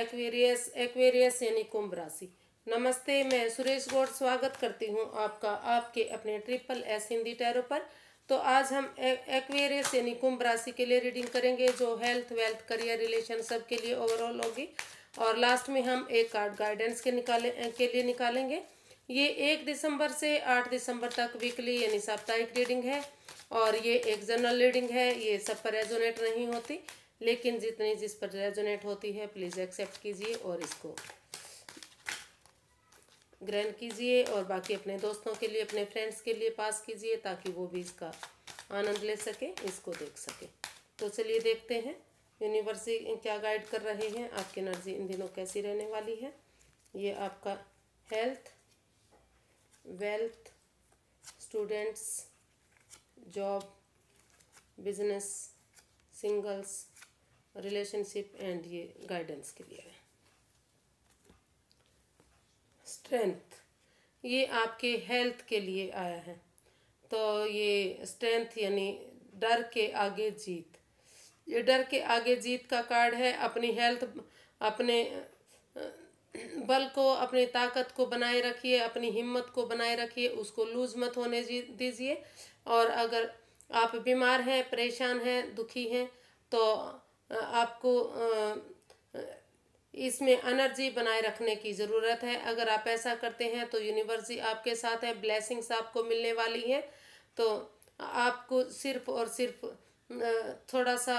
Aquarius Aquarius यानी कुंभ राशि नमस्ते मैं सुरेश गौड़ स्वागत करती हूँ आपका आपके अपने ट्रिपल एस हिंदी टैरो पर तो आज हम एक्वेरियस यानी कुंभ राशि के लिए रीडिंग करेंगे जो हेल्थ वेल्थ करियर रिलेशन सब के लिए ओवरऑल होगी और लास्ट में हम एक कार्ड गाइडेंस के निकाले के लिए निकालेंगे ये एक दिसंबर से आठ दिसंबर तक वीकली यानी साप्ताहिक रीडिंग है और ये एक जनरल रीडिंग है ये सब पर रेजोनेट नहीं होती लेकिन जितनी जिस पर रेजोनेट होती है प्लीज़ एक्सेप्ट कीजिए और इसको ग्रहण कीजिए और बाकी अपने दोस्तों के लिए अपने फ्रेंड्स के लिए पास कीजिए ताकि वो भी इसका आनंद ले सके इसको देख सके तो चलिए देखते हैं यूनिवर्स क्या गाइड कर रहे हैं आपकी एनर्जी इन दिनों कैसी रहने वाली है ये आपका health wealth students job business singles relationship and ये गाइडेंस के लिए है स्ट्रेंथ ये आपके हेल्थ के लिए आया है तो ये स्ट्रेंथ यानी डर के आगे जीत ये डर के आगे जीत का कार्ड है अपनी हेल्थ अपने बल को अपनी ताकत को बनाए रखिए अपनी हिम्मत को बनाए रखिए उसको लूज मत होने दीजिए और अगर आप बीमार हैं परेशान हैं दुखी हैं तो आपको इसमें एनर्जी बनाए रखने की ज़रूरत है अगर आप ऐसा करते हैं तो यूनिवर्स ही आपके साथ है ब्लेसिंग्स आपको मिलने वाली हैं तो आपको सिर्फ और सिर्फ थोड़ा सा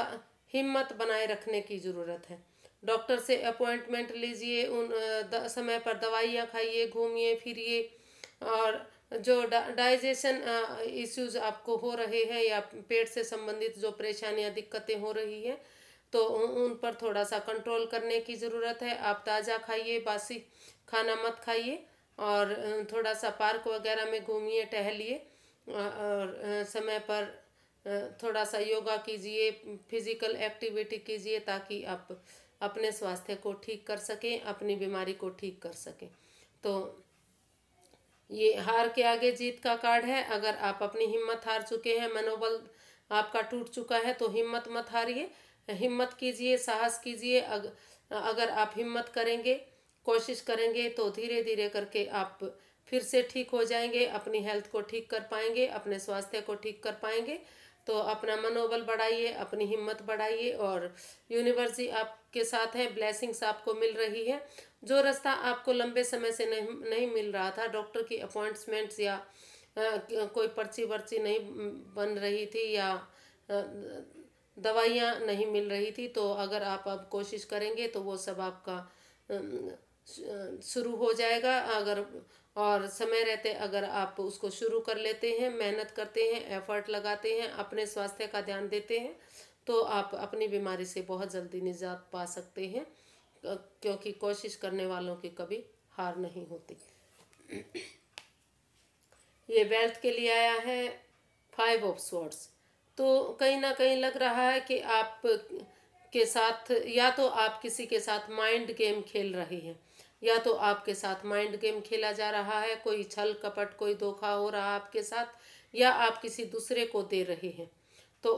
हिम्मत बनाए रखने की ज़रूरत है डॉक्टर से अपॉइंटमेंट लीजिए उन समय पर दवाइयाँ खाइए घूमिए फिरिए और जो डाइजेशन इश्यूज आपको हो रहे हैं या पेट से संबंधित जो परेशानियाँ दिक्कतें हो रही हैं तो उन पर थोड़ा सा कंट्रोल करने की ज़रूरत है आप ताज़ा खाइए बासी खाना मत खाइए और थोड़ा सा पार्क वगैरह में घूमिए टहलिए और समय पर थोड़ा सा योगा कीजिए फिजिकल एक्टिविटी कीजिए ताकि आप अपने स्वास्थ्य को ठीक कर सकें अपनी बीमारी को ठीक कर सकें तो ये हार के आगे जीत का कार्ड है अगर आप अपनी हिम्मत हार चुके हैं मनोबल आपका टूट चुका है तो हिम्मत मत हारिए हिम्मत कीजिए साहस कीजिए अग, अगर आप हिम्मत करेंगे कोशिश करेंगे तो धीरे धीरे करके आप फिर से ठीक हो जाएंगे अपनी हेल्थ को ठीक कर पाएंगे अपने स्वास्थ्य को ठीक कर पाएंगे तो अपना मनोबल बढ़ाइए अपनी हिम्मत बढ़ाइए और यूनिवर्स ही आपके साथ है ब्लेसिंग्स आपको मिल रही है जो रास्ता आपको लंबे समय से नहीं नहीं मिल रहा था डॉक्टर की अपॉइंटमेंट्स या आ, कोई पर्ची वर्ची नहीं बन रही थी या आ, दवाइयाँ नहीं मिल रही थी तो अगर आप अब कोशिश करेंगे तो वो सब आपका शुरू हो जाएगा अगर और समय रहते अगर आप उसको शुरू कर लेते हैं मेहनत करते हैं एफर्ट लगाते हैं अपने स्वास्थ्य का ध्यान देते हैं तो आप अपनी बीमारी से बहुत जल्दी निजात पा सकते हैं क्योंकि कोशिश करने वालों की कभी हार नहीं होती ये वेल्थ के लिए आया है फाइव ऑफ स्वर्ड्स तो कहीं ना कहीं लग रहा है कि आप के साथ या तो आप किसी के साथ माइंड गेम खेल रहे हैं या तो आपके साथ माइंड गेम खेला जा रहा है कोई छल कपट कोई धोखा हो रहा है आपके साथ या आप किसी दूसरे को दे रहे हैं तो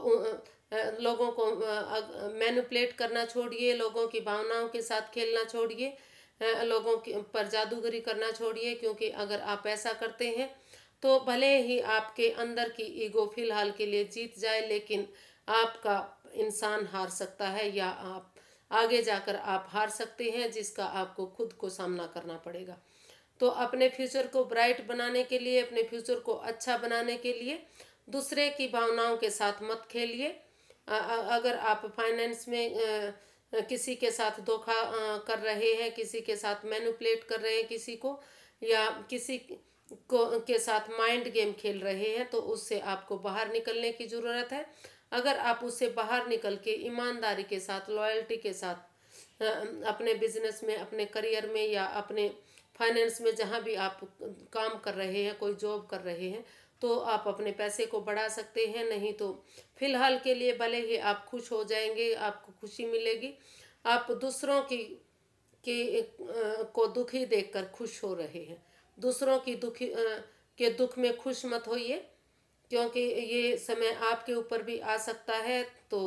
लोगों को मैनुपलेट करना छोड़िए लोगों की भावनाओं के साथ खेलना छोड़िए लोगों पर जादूगरी करना छोड़िए क्योंकि अगर आप ऐसा करते हैं तो भले ही आपके अंदर की ईगो फिलहाल के लिए जीत जाए लेकिन आपका इंसान हार सकता है या आप आगे जाकर आप हार सकते हैं जिसका आपको खुद को सामना करना पड़ेगा तो अपने फ्यूचर को ब्राइट बनाने के लिए अपने फ्यूचर को अच्छा बनाने के लिए दूसरे की भावनाओं के साथ मत खेलिए अगर आप फाइनेंस में किसी के साथ धोखा कर रहे हैं किसी के साथ मैनुपलेट कर रहे हैं किसी को या किसी को के साथ माइंड गेम खेल रहे हैं तो उससे आपको बाहर निकलने की ज़रूरत है अगर आप उससे बाहर निकल के ईमानदारी के साथ लॉयल्टी के साथ अपने बिजनेस में अपने करियर में या अपने फाइनेंस में जहाँ भी आप काम कर रहे हैं कोई जॉब कर रहे हैं तो आप अपने पैसे को बढ़ा सकते हैं नहीं तो फिलहाल के लिए भले ही आप खुश हो जाएंगे आपको खुशी मिलेगी आप दूसरों की, की को दुखी देखकर खुश हो रहे हैं दूसरों की दुखी के दुख में खुश मत होइए क्योंकि ये समय आपके ऊपर भी आ सकता है तो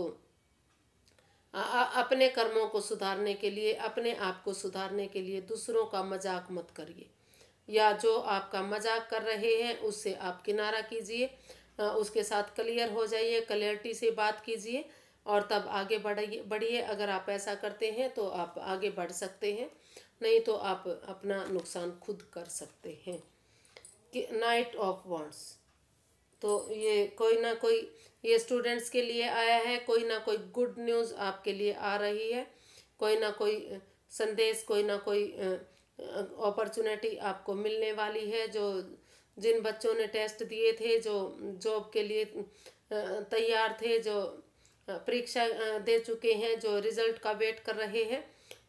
आ, अपने कर्मों को सुधारने के लिए अपने आप को सुधारने के लिए दूसरों का मजाक मत करिए या जो आपका मजाक कर रहे हैं उससे आप किनारा कीजिए उसके साथ क्लियर हो जाइए क्लियरिटी से बात कीजिए और तब आगे बढ़िए बढ़िए अगर आप ऐसा करते हैं तो आप आगे बढ़ सकते हैं नहीं तो आप अपना नुकसान खुद कर सकते हैं कि नाइट ऑफ वॉन्ट्स तो ये कोई ना कोई ये स्टूडेंट्स के लिए आया है कोई ना कोई गुड न्यूज़ आपके लिए आ रही है कोई ना कोई संदेश कोई ना कोई अपॉर्चुनिटी आपको मिलने वाली है जो जिन बच्चों ने टेस्ट दिए थे जो जॉब के लिए तैयार थे जो परीक्षा दे चुके हैं जो रिजल्ट का वेट कर रहे हैं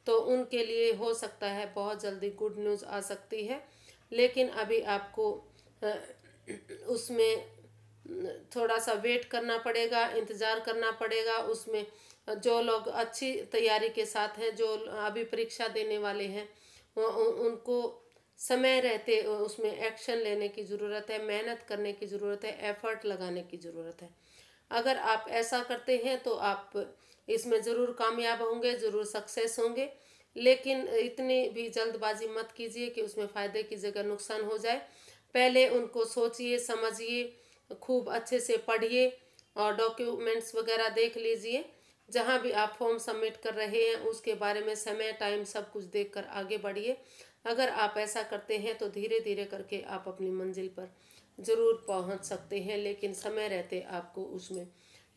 तो उनके लिए हो सकता है बहुत जल्दी गुड न्यूज़ आ सकती है लेकिन अभी आपको उसमें थोड़ा सा वेट करना पड़ेगा इंतज़ार करना पड़ेगा उसमें जो लोग अच्छी तैयारी के साथ हैं जो अभी परीक्षा देने वाले हैं उनको समय रहते उसमें एक्शन लेने की ज़रूरत है मेहनत करने की ज़रूरत है एफर्ट लगाने की ज़रूरत है अगर आप ऐसा करते हैं तो आप इसमें ज़रूर कामयाब होंगे ज़रूर सक्सेस होंगे लेकिन इतनी भी जल्दबाजी मत कीजिए कि उसमें फ़ायदे की जगह नुकसान हो जाए पहले उनको सोचिए समझिए खूब अच्छे से पढ़िए और डॉक्यूमेंट्स वगैरह देख लीजिए जहाँ भी आप फॉर्म सबमिट कर रहे हैं उसके बारे में समय टाइम सब कुछ देखकर आगे बढ़िए अगर आप ऐसा करते हैं तो धीरे धीरे करके आप अपनी मंजिल पर ज़रूर पहुंच सकते हैं लेकिन समय रहते आपको उसमें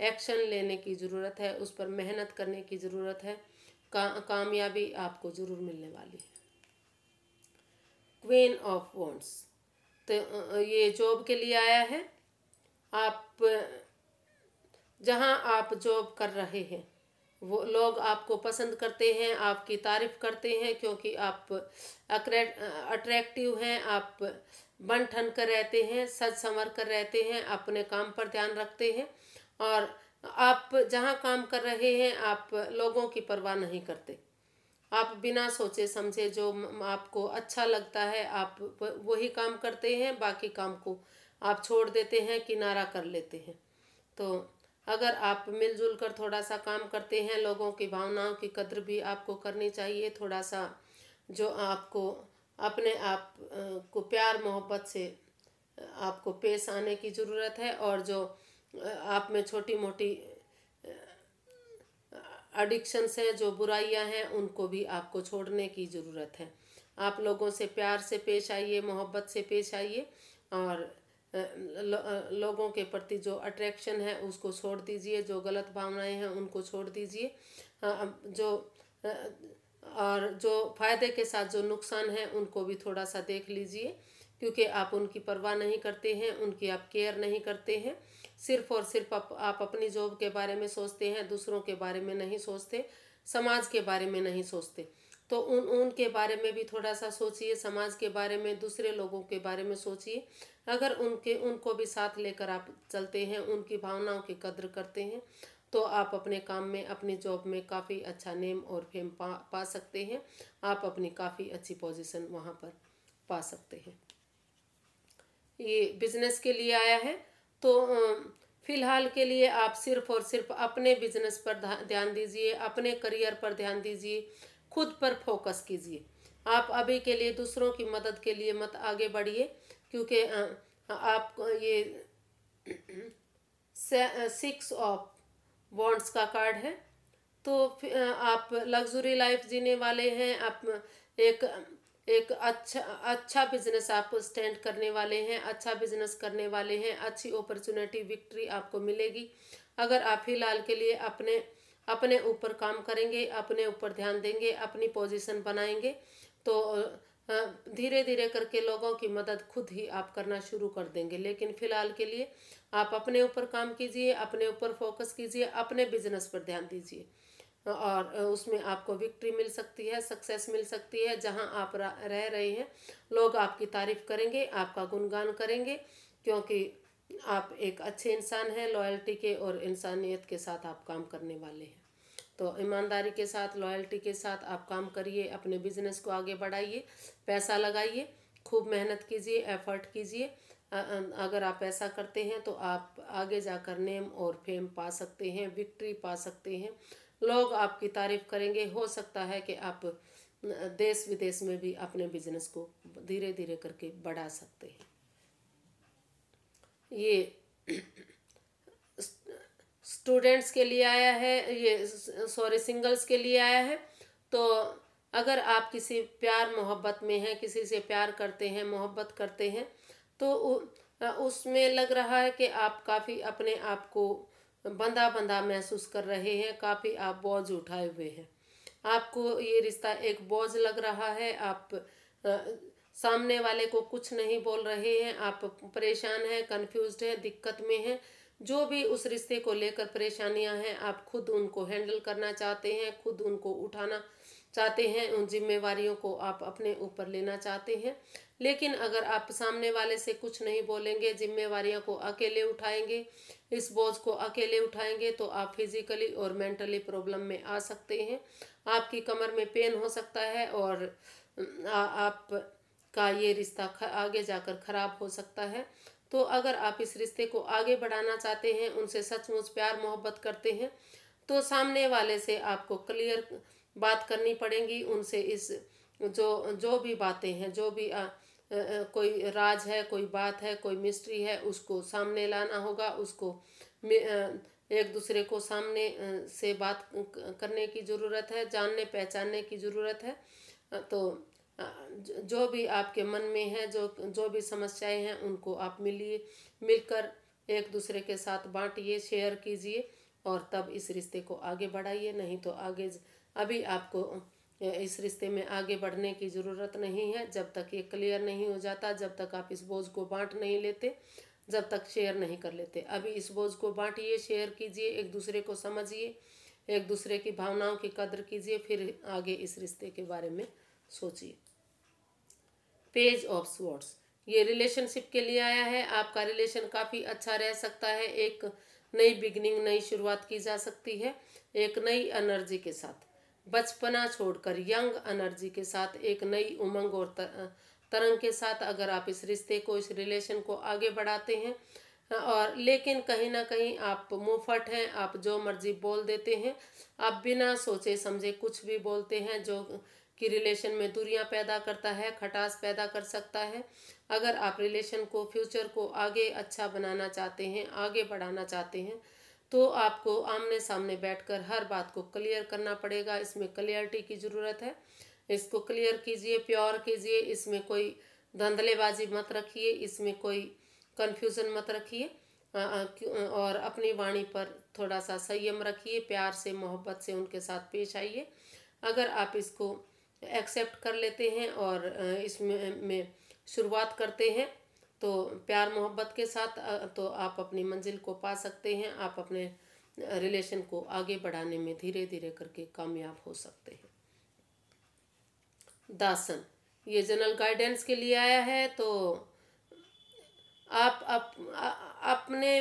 एक्शन लेने की ज़रूरत है उस पर मेहनत करने की ज़रूरत है का, कामयाबी आपको ज़रूर मिलने वाली है क्वीन ऑफ वॉन्ट्स तो ये जॉब के लिए आया है आप जहां आप जॉब कर रहे हैं वो लोग आपको पसंद करते हैं आपकी तारीफ़ करते हैं क्योंकि आप अट्रैक्टिव हैं आप बन ठन कर रहते हैं सज संवर कर रहते हैं अपने काम पर ध्यान रखते हैं और आप जहाँ काम कर रहे हैं आप लोगों की परवाह नहीं करते आप बिना सोचे समझे जो आपको अच्छा लगता है आप वही काम करते हैं बाकी काम को आप छोड़ देते हैं किनारा कर लेते हैं तो अगर आप मिलजुल कर थोड़ा सा काम करते हैं लोगों की भावनाओं की कद्र भी आपको करनी चाहिए थोड़ा सा जो आपको अपने आप को प्यार मोहब्बत से आपको पेश आने की ज़रूरत है और जो आप में छोटी मोटी अडिक्शंस हैं जो बुराइयां हैं उनको भी आपको छोड़ने की ज़रूरत है आप लोगों से प्यार से पेश आइए मोहब्बत से पेश आइए और लोगों के प्रति जो अट्रैक्शन है उसको छोड़ दीजिए जो गलत भावनाएं हैं उनको छोड़ दीजिए जो और जो फ़ायदे के साथ जो नुकसान है उनको भी थोड़ा सा देख लीजिए क्योंकि आप उनकी परवाह नहीं करते हैं उनकी आप केयर नहीं करते हैं सिर्फ और सिर्फ आप, आप अपनी जॉब के बारे में सोचते हैं दूसरों के बारे में नहीं सोचते समाज के बारे में नहीं सोचते तो उन उन के बारे में भी थोड़ा सा सोचिए समाज के बारे में दूसरे लोगों के बारे में सोचिए अगर उनके उनको भी साथ लेकर आप चलते हैं उनकी भावनाओं की कद्र करते हैं तो आप अपने काम में अपनी जॉब में काफ़ी अच्छा नेम और फेम पा पा सकते हैं आप अपनी काफ़ी अच्छी पोजीशन वहाँ पर पा सकते हैं ये बिजनेस के लिए आया है तो फिलहाल के लिए आप सिर्फ और सिर्फ अपने बिजनेस पर ध्यान दीजिए अपने करियर पर ध्यान दीजिए खुद पर फोकस कीजिए आप अभी के लिए दूसरों की मदद के लिए मत आगे बढ़िए क्योंकि आप ये सिक्स ऑफ बॉन्ड्स का कार्ड है तो आप लग्जरी लाइफ जीने वाले हैं आप एक एक अच्छा अच्छा बिजनेस आप स्टैंड करने वाले हैं अच्छा बिजनेस करने वाले हैं अच्छी अपॉर्चुनिटी विक्ट्री आपको मिलेगी अगर आप फिलहाल के लिए अपने अपने ऊपर काम करेंगे अपने ऊपर ध्यान देंगे अपनी पोजीशन बनाएंगे तो धीरे धीरे करके लोगों की मदद खुद ही आप करना शुरू कर देंगे लेकिन फिलहाल के लिए आप अपने ऊपर काम कीजिए अपने ऊपर फोकस कीजिए अपने बिजनेस पर ध्यान दीजिए और उसमें आपको विक्ट्री मिल सकती है सक्सेस मिल सकती है जहाँ आप रह रहे हैं लोग आपकी तारीफ करेंगे आपका गुणगान करेंगे क्योंकि आप एक अच्छे इंसान हैं लॉयल्टी के और इंसानियत के साथ आप काम करने वाले हैं तो ईमानदारी के साथ लॉयल्टी के साथ आप काम करिए अपने बिजनेस को आगे बढ़ाइए पैसा लगाइए खूब मेहनत कीजिए एफर्ट कीजिए अगर आप ऐसा करते हैं तो आप आगे जाकर नेम और फेम पा सकते हैं विक्ट्री पा सकते हैं लोग आपकी तारीफ करेंगे हो सकता है कि आप देश विदेश में भी अपने बिजनेस को धीरे धीरे करके बढ़ा सकते हैं ये स्टूडेंट्स के लिए आया है ये सॉरी सिंगल्स के लिए आया है तो अगर आप किसी प्यार मोहब्बत में हैं किसी से प्यार करते हैं मोहब्बत करते हैं तो उसमें लग रहा है कि आप काफ़ी अपने आप को बंदा बंदा महसूस कर रहे हैं काफ़ी आप बोझ उठाए हुए हैं आपको ये रिश्ता एक बोझ लग रहा है आप सामने वाले को कुछ नहीं बोल रहे हैं आप परेशान हैं कंफ्यूज्ड हैं दिक्कत में हैं जो भी उस रिश्ते को लेकर परेशानियां हैं आप खुद उनको हैंडल करना चाहते हैं खुद उनको उठाना चाहते हैं उन जिम्मेवारियों को आप अपने ऊपर लेना चाहते हैं लेकिन अगर आप सामने वाले से कुछ नहीं बोलेंगे जिम्मेवारियों को अकेले उठाएंगे इस बोझ को अकेले उठाएंगे तो आप फिजिकली और मेंटली प्रॉब्लम में आ सकते हैं आपकी कमर में पेन हो सकता है और आ, आप का ये रिश्ता आगे जाकर खराब हो सकता है तो अगर आप इस रिश्ते को आगे बढ़ाना चाहते हैं उनसे सचमुच प्यार मोहब्बत करते हैं तो सामने वाले से आपको क्लियर बात करनी पड़ेगी उनसे इस जो जो भी बातें हैं जो भी आ, आ, कोई राज है कोई बात है कोई मिस्ट्री है उसको सामने लाना होगा उसको एक दूसरे को सामने से बात करने की ज़रूरत है जानने पहचानने की ज़रूरत है तो जो भी आपके मन में है जो जो भी समस्याएं हैं उनको आप मिलिए मिलकर एक दूसरे के साथ बांटिए शेयर कीजिए और तब इस रिश्ते को आगे बढ़ाइए नहीं तो आगे अभी आपको इस रिश्ते में आगे बढ़ने की ज़रूरत नहीं है जब तक ये क्लियर नहीं हो जाता जब तक आप इस बोझ को बांट नहीं लेते जब तक शेयर नहीं कर लेते अभी इस बोझ को बांटिए शेयर कीजिए एक दूसरे को समझिए एक दूसरे की भावनाओं की कदर कीजिए फिर आगे इस रिश्ते के बारे में सोचिए पेज ऑफ स्वॉर्ड्स ये रिलेशनशिप के लिए आया है आपका रिलेशन काफ़ी अच्छा रह सकता है एक नई बिगनिंग नई शुरुआत की जा सकती है एक नई एनर्जी के साथ बचपना छोड़कर यंग एनर्जी के साथ एक नई उमंग और तरंग के साथ अगर आप इस रिश्ते को इस रिलेशन को आगे बढ़ाते हैं और लेकिन कहीं ना कहीं आप मुँहफट हैं आप जो मर्जी बोल देते हैं आप बिना सोचे समझे कुछ भी बोलते हैं जो कि रिलेशन में दूरियां पैदा करता है खटास पैदा कर सकता है अगर आप रिलेशन को फ्यूचर को आगे अच्छा बनाना चाहते हैं आगे बढ़ाना चाहते हैं तो आपको आमने सामने बैठकर हर बात को क्लियर करना पड़ेगा इसमें क्लियरिटी की ज़रूरत है इसको क्लियर कीजिए प्योर कीजिए इसमें कोई धंधलेबाजी मत रखिए इसमें कोई कन्फ्यूज़न मत रखिए और अपनी वाणी पर थोड़ा सा संयम रखिए प्यार से मोहब्बत से उनके साथ पेश आइए अगर आप इसको एक्सेप्ट कर लेते हैं और इसमें में शुरुआत करते हैं तो प्यार मोहब्बत के साथ तो आप अपनी मंजिल को पा सकते हैं आप अपने रिलेशन को आगे बढ़ाने में धीरे धीरे करके कामयाब हो सकते हैं दासन ये जनरल गाइडेंस के लिए आया है तो आप अप, अपने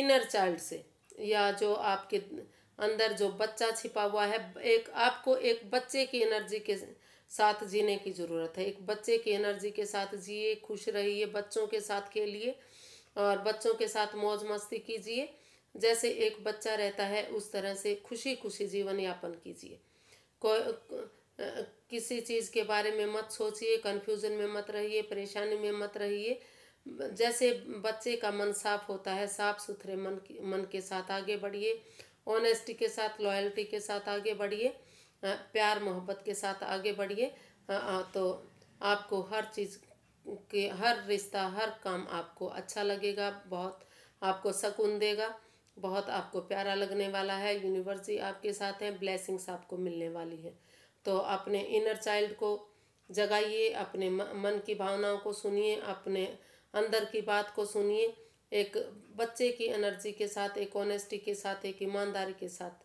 इनर चाइल्ड से या जो आपके अंदर जो बच्चा छिपा हुआ है एक आपको एक बच्चे की एनर्जी के साथ जीने की ज़रूरत है एक बच्चे की एनर्जी के साथ जिए खुश रहिए बच्चों के साथ खेलिए और बच्चों के साथ मौज मस्ती कीजिए जैसे एक बच्चा रहता है उस तरह से खुशी खुशी जीवन यापन कीजिए को किसी चीज़ के बारे में मत सोचिए कन्फ्यूज़न में मत रहिए परेशानी में मत रहिए जैसे बच्चे का मन साफ होता है साफ सुथरे मन मन के साथ आगे बढ़िए ऑनेस्टी के साथ लॉयल्टी के साथ आगे बढ़िए प्यार मोहब्बत के साथ आगे बढ़िए तो आपको हर चीज़ के हर रिश्ता हर काम आपको अच्छा लगेगा बहुत आपको सुकून देगा बहुत आपको प्यारा लगने वाला है यूनिवर्स ही आपके साथ है ब्लेसिंग्स आपको मिलने वाली है तो अपने इनर चाइल्ड को जगाइए अपने मन की भावनाओं को सुनिए अपने अंदर की बात को सुनिए एक बच्चे की एनर्जी के साथ एक ऑनेस्टी के साथ एक ईमानदारी के साथ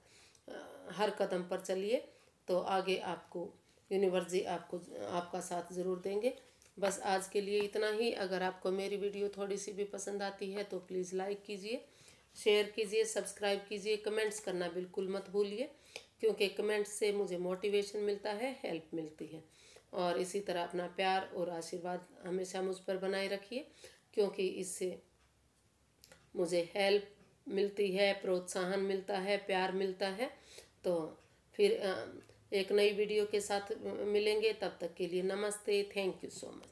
हर कदम पर चलिए तो आगे आपको यूनिवर्स आपको आपका साथ ज़रूर देंगे बस आज के लिए इतना ही अगर आपको मेरी वीडियो थोड़ी सी भी पसंद आती है तो प्लीज़ लाइक कीजिए शेयर कीजिए सब्सक्राइब कीजिए कमेंट्स करना बिल्कुल मत भूलिए क्योंकि कमेंट्स से मुझे मोटिवेशन मिलता है हेल्प मिलती है और इसी तरह अपना प्यार और आशीर्वाद हमेशा मुझ पर बनाए रखिए क्योंकि इससे मुझे हेल्प मिलती है प्रोत्साहन मिलता है प्यार मिलता है तो फिर एक नई वीडियो के साथ मिलेंगे तब तक के लिए नमस्ते थैंक यू सो मच